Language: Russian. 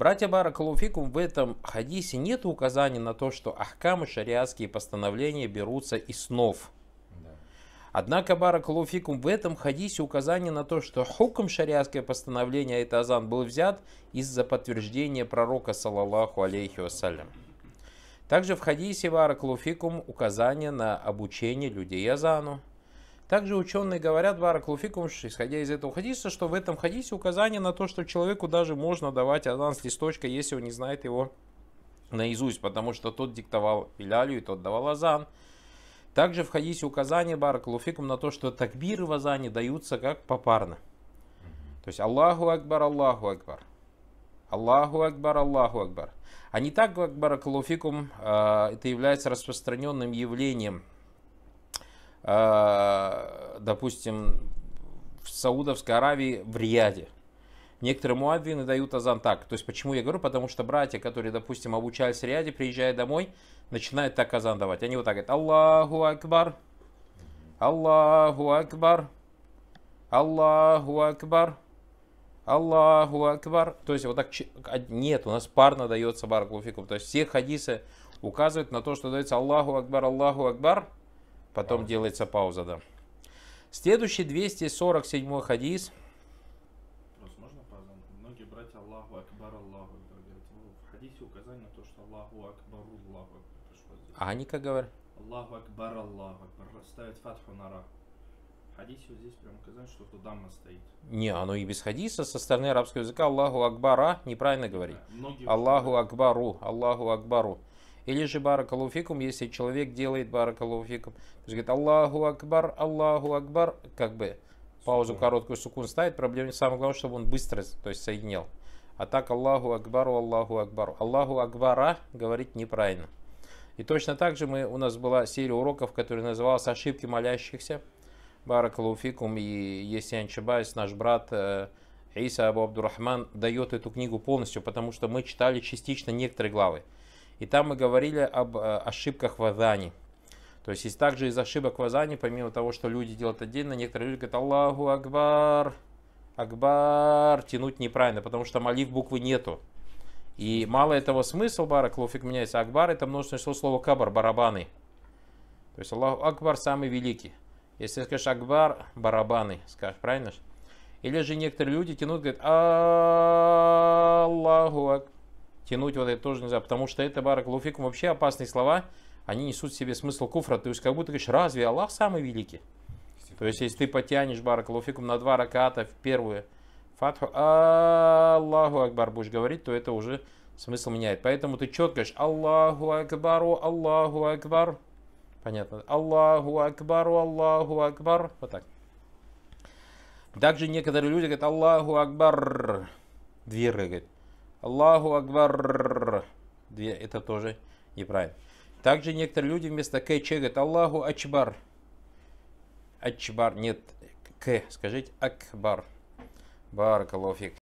Братья Баракалуфикум в этом хадисе нет указания на то, что ахкамы, шариатские постановления берутся из снов. Однако Баракалуфикум в этом хадисе указание на то, что хуком шариатское постановление а это азан был взят из-за подтверждения пророка, салаллаху алейхи вассалям. Также в хадисе Баракалуфикум указание на обучение людей азану. Также ученые говорят, Баракулуфикум, исходя из этого хадиса, что в этом хадисе указание на то, что человеку даже можно давать адан листочка, если он не знает его наизусть, потому что тот диктовал Пилялю и тот давал азан. Также в хадисе указание Баракулуфикум на то, что такбиры в азане даются как попарно. То есть Аллаху Акбар, Аллаху Акбар. Аллаху Акбар, Аллаху Акбар. А не так, как Баракулуфикум, э, это является распространенным явлением э, допустим, в Саудовской Аравии в Рияде. Некоторые муаддины дают азан так. То есть, почему я говорю? Потому что братья, которые, допустим, обучались в Риаде, приезжая домой, начинают так азан давать. Они вот так говорят, Аллаху Акбар, Аллаху Акбар, Аллаху Акбар, Аллаху Акбар. То есть, вот так, нет, у нас парно дается баракулуфикум. То есть, все хадисы указывают на то, что дается Аллаху Акбар, Аллаху Акбар, потом пауза. делается пауза, да. Следующий 247 хадис. Многие братья Аллаху Акбар Аллаху «Ну, В хадисе указание на то, что Аллаху акбару Аллаху пришло здесь. А они как говорят? Аллаху Акбар Аллаху Акбар. Ставят фатху на ра. В хадисе вот здесь прям указание, что туда дамма стоит. Не, оно и без хадиса со стороны арабского языка Аллаху Акбара неправильно говорит. Да, Аллаху Акбару, Аллаху Акбару. Или же баракалуфикум, если человек делает баракалуфикум. То есть говорит Аллаху Акбар, Аллаху Акбар, как бы паузу сукун. короткую сукун ставит. Проблема самое главное, чтобы он быстро то есть, соединил. А так Аллаху Акбару, Аллаху Акбару. Аллаху Акбара говорить неправильно. И точно так же мы, у нас была серия уроков, которая называлась «Ошибки молящихся». Баракалуфикум и, если я не ошибаюсь, наш брат э, Иса Абу Абдурахман дает эту книгу полностью, потому что мы читали частично некоторые главы. И там мы говорили об э, ошибках в Азане. То есть, есть также из ошибок в Азане, помимо того, что люди делают отдельно, некоторые люди говорят «Аллаху Акбар», «Акбар», тянуть неправильно, потому что молив буквы нету. И мало этого смысл, Лофик меняется. Акбар это множественное число слова кабар, барабаны. То есть аллах Акбар самый великий. Если скажешь Акбар, барабаны, скажешь, правильно? Или же некоторые люди тянут, говорят, Аллаху Акбар тянуть вот это тоже нельзя, потому что это, баракалуфикум, вообще опасные слова, они несут в себе смысл куфра, то есть как будто говоришь, разве Аллах самый великий? То есть, если ты потянешь баракалуфикум на два раката в первую фатху, Аллаху Акбар будешь говорить, то это уже смысл меняет. Поэтому ты четко говоришь, Аллаху Акбару, Аллаху Акбар. Понятно. Аллаху Акбару, Аллаху Акбар. Вот так. Также некоторые люди говорят, Аллаху Акбар. Две ры, Аллаху Акбар. Две, это тоже неправильно. Также некоторые люди вместо К Ч Аллаху Ачбар. Ачбар, нет, К, скажите Акбар. Баракалуфик.